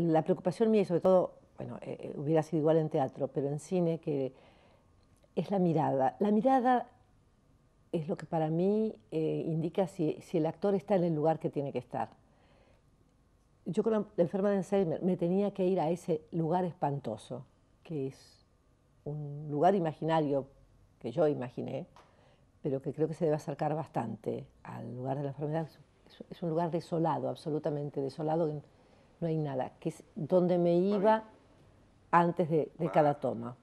la preocupación mía, y sobre todo, bueno, eh, eh, hubiera sido igual en teatro, pero en cine, que es la mirada. La mirada es lo que para mí eh, indica si, el actor está en el lugar que tiene que estar. Yo con la enferma de Alzheimer me tenía que ir a ese lugar espantoso, que es un lugar imaginario que yo imaginé, pero que creo que se debe acercar bastante al lugar de la enfermedad. es un lugar desolado, absolutamente desolado, no hay nada, que es donde me iba antes de, de cada toma.